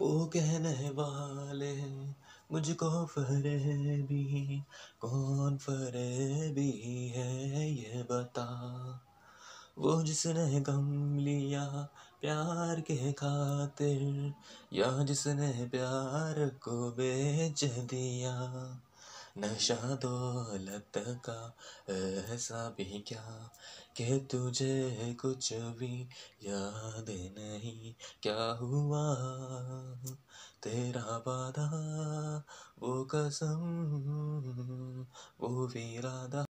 वो कहने वाले हैं मुझको भी कौन भी है ये बता वो जिसने गम लिया प्यार के खातिर या जिसने प्यार को बेच दिया नशा दौलत का ऐसा भी क्या कि तुझे कुछ भी याद न क्या हुआ तेरा वादा वो कसम वो इरादा